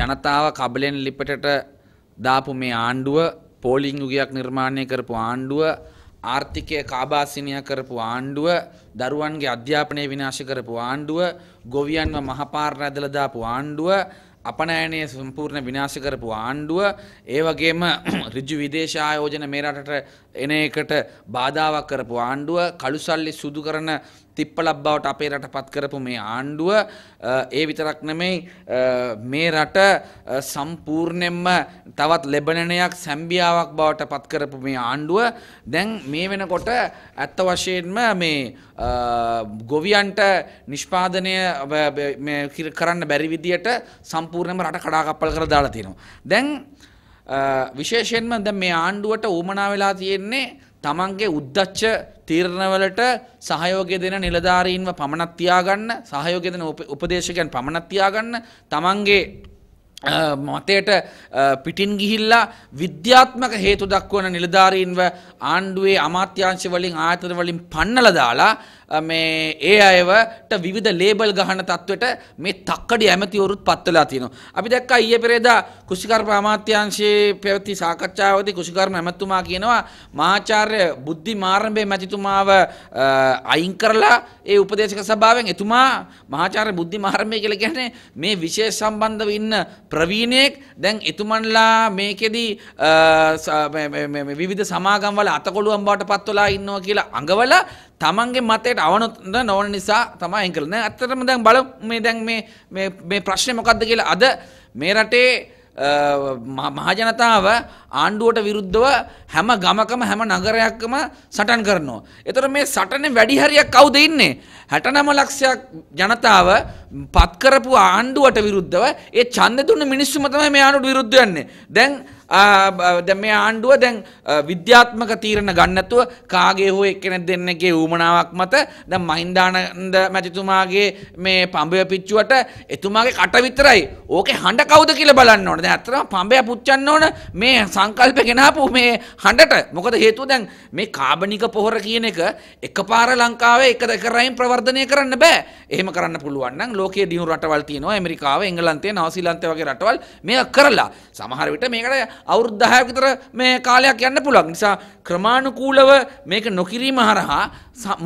ජනතාව කබලෙන් ලිපටට දාපු මේ ආණ්ඩුව පෝලිං යුගයක් නිර්මාණය කරපු ආණ්ඩුව ආර්ථිකය කාබාසිනය කරපු ආණ්ඩුව දරුවන්ගේ අධ්‍යාපනය විනාශ කරපු ආණ්ඩුව ගොවියන්ව මහපාර ඇදල දාපු ආණ්ඩුව අපනෑනය සම්පූර්ණ විනාශ කරපු ආණ්ඩුව ඒ වගේම ඍජු විදේශ ආයෝජන මේ රටට එන එකට බාධාවක් කරපු ආණ්ඩුව කළු සල්ලි සුදු කරන තිප්පලක් බවට අපේ රටපත් කරපු මේ ආණ්ඩුව ඒ විතරක් නෙමෙයි මේ රට සම්පූර්ණයෙන්ම තවත් ලැබණනයක් සැම්බියාවක් බවට පත් කරපු මේ ආණ්ඩුව දැන් මේ වෙනකොට ඇත්ත වශයෙන්ම මේ ගොවියන්ට නිෂ්පාදනය කරන්න බැරි විදියට සම්පූර්ණයෙන්ම රට කඩාකප්පල් කරලා දාලා තියෙනවා. දැන් විශේෂයෙන්ම දැන් මේ ආණ්ඩුවට උමනා වෙලා තියෙන්නේ තමන්ගේ උද්දච්ච තීරණවලට සහයෝගය දෙන නිලධාරීන්ව පමණක් තියාගන්න සහයෝගය දෙන උපදේශකයන් පමණක් තියාගන්න තමන්ගේ මතයට පිටින් ගිහිල්ලා විද්‍යාත්මක හේතු දක්වන නිලධාරීන්ව ආණ්ඩුවේ අමාත්‍යංශ වලින් ආයතන වලින් පන්නලා දාලා මේ ඒ අයවට විවිධ ලේබල් ගහන තත්වයට මේ තක්කඩි ඇමතිවරුත් පත් වෙලා තියෙනවා. අපි දැක්කා ඊයේ පෙරේදා කෘෂිකර්ම අමාත්‍යංශයේ පැවති සාකච්ඡාවකදී කෘෂිකර්ම ඇමතුමා කියනවා මහාචාර්ය බුද්ධි මාරඹේ මැතිතුමාව අයින් කරලා ඒ උපදේශක සභාවෙන් එතුමා මහාචාර්ය බුද්ධි මාරඹේ කියලා කියන්නේ මේ විශේෂ සම්බන්ධව ඉන්න ප්‍රවීණයෙක් දැන් එතුමන්ලා මේකෙදී විවිධ සමාගම්වල අතකොළුවන් බවට පත්වලා ඉන්නවා කියලා අඟවල තමන්ගේ මතයට අවනොත් නොවන නිසා තමයි අයින් කරන්නේ. ඇත්තටම දැන් බලමු මේ දැන් මේ මේ ප්‍රශ්නේ මොකද්ද කියලා අද මේ රටේ මහජනතාව ආණ්ඩුවට විරුද්ධව හැම ගමකම හැම නගරයක්කම සටන් කරනවා. එතකොට මේ සටනේ වැඩි හරියක් කවුද ඉන්නේ? 69 ලක්ෂයක් ජනතාව පත්කරපු ආණ්ඩුවට විරුද්ධව ඒ ඡන්ද දුන්න මිනිස්සුම තමයි මේ ආණ්ඩුවට විරුද්ධ වෙන්නේ. දැන් දැන් මේ ආණ්ඩුව දැන් විද්‍යාත්මක තීරණ ගන්න නැතුව කාගේ හෝ එක්කෙනෙක් දෙන්නගේ ඌමනාවක් මත දැන් මහින්දානන්ද මැතිතුමාගේ මේ පඹය පිච්චුවට එතුමාගේ කට විතරයි. ඕකේ හඬ කවුද කියලා බලන්න ඕන. දැන් අත්‍තරම පඹය පුච්චන්න ඕන මේ සංකල්ප ගෙනාපු මේ හඬට. මොකද හේතුව දැන් මේ කාබනික පොහොර කියන එක එකපාර ලංකාවේ එක දෙකරයින් ප්‍රවර්ධනය කරන්න බෑ. එහෙම කරන්න පුළුවන් නම් ලෝකයේ දියුණු රටවල් තියෙනවා ඇමරිකාව එංගලන්තය නවසීලන්තය වගේ රටවල් මේ කරලා සමහර විට මේකට අවුරුදු 10ක් විතර මේ කාලයක් යන්න පුළුවන්. නිසා ක්‍රමානුකූලව මේක නොකිරීම හරහා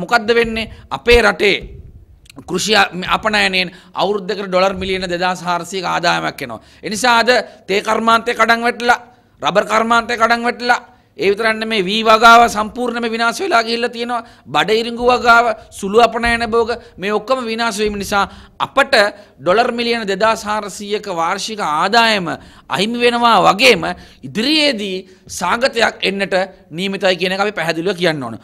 මොකද්ද වෙන්නේ අපේ රටේ කෘෂිය අපනයනෙන් අවුරුද්දකට ඩොලර් මිලියන 2400ක ආදායමක් එනවා. එනිසා අද තේ කර්මාන්තේ කඩන් වැටලා, රබර් කර්මාන්තේ කඩන් වැටලා ඒ විතරන්න මේ වී වගාව සම්පූර්ණම විනාශ වෙලා ගිහිල්ලා තියෙනවා බඩ ඉරිඟු වගාව සුළු අපනයන භෝග මේ ඔක්කොම විනාශ වීම නිසා අපට ඩොලර් මිලියන 2400ක වාර්ෂික ආදායම අහිමි වෙනවා වගේම ඉදිරියේදී සාගතයක් එන්නට නියමිතයි කියන එක අපි පැහැදිලිව කියන්න ඕන